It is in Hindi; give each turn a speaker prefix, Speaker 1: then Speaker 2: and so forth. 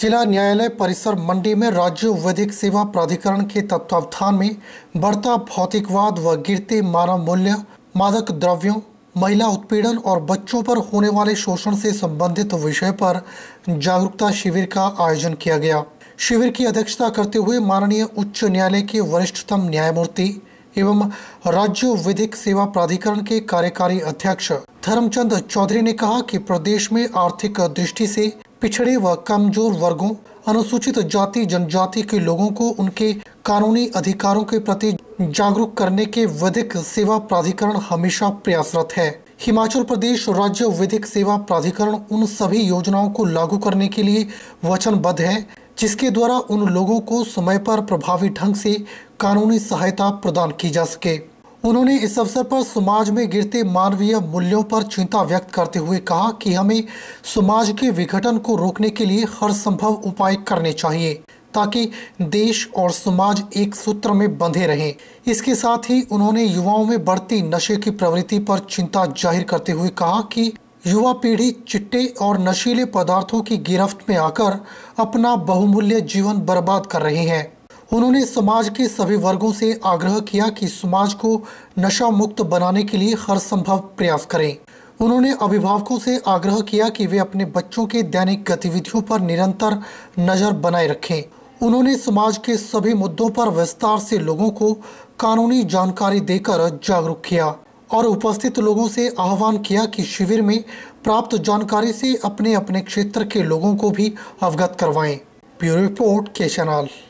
Speaker 1: जिला न्यायालय परिसर मंडी में राज्य विधिक सेवा प्राधिकरण के तत्वावधान में बढ़ता भौतिकवाद व गिरते मानव मूल्य मादक द्रव्यों महिला उत्पीड़न और बच्चों पर होने वाले शोषण से संबंधित विषय पर जागरूकता शिविर का आयोजन किया गया शिविर की अध्यक्षता करते हुए माननीय उच्च न्यायालय के वरिष्ठतम न्यायमूर्ति एवं राज्य विधिक सेवा प्राधिकरण के कार्यकारी अध्यक्ष धर्मचंद चौधरी ने कहा कि प्रदेश में आर्थिक दृष्टि से पिछड़े व कमजोर वर्गों अनुसूचित जाति जनजाति के लोगों को उनके कानूनी अधिकारों के प्रति जागरूक करने के विधिक सेवा प्राधिकरण हमेशा प्रयासरत है हिमाचल प्रदेश राज्य विधिक सेवा प्राधिकरण उन सभी योजनाओं को लागू करने के लिए वचनबद्ध है जिसके द्वारा उन लोगों को समय पर प्रभावी ढंग से कानूनी सहायता प्रदान की जा सके उन्होंने इस अवसर पर समाज में गिरते मानवीय मूल्यों पर चिंता व्यक्त करते हुए कहा कि हमें समाज के विघटन को रोकने के लिए हर संभव उपाय करने चाहिए ताकि देश और समाज एक सूत्र में बंधे रहें इसके साथ ही उन्होंने युवाओं में बढ़ती नशे की प्रवृत्ति पर चिंता जाहिर करते हुए कहा कि युवा पीढ़ी चिट्टे और नशीले पदार्थों की गिरफ्त में आकर अपना बहुमूल्य जीवन बर्बाद कर रहे हैं उन्होंने समाज के सभी वर्गों से आग्रह किया कि समाज को नशा मुक्त बनाने के लिए हर संभव प्रयास करें उन्होंने अभिभावकों से आग्रह किया कि वे अपने बच्चों के दैनिक गतिविधियों पर निरंतर नज़र बनाए रखें उन्होंने समाज के सभी मुद्दों पर विस्तार से लोगों को कानूनी जानकारी देकर जागरूक किया और उपस्थित लोगों से आह्वान किया कि शिविर में प्राप्त जानकारी से अपने अपने क्षेत्र के लोगों को भी अवगत करवाएं ब्यूरो रिपोर्ट के चैनल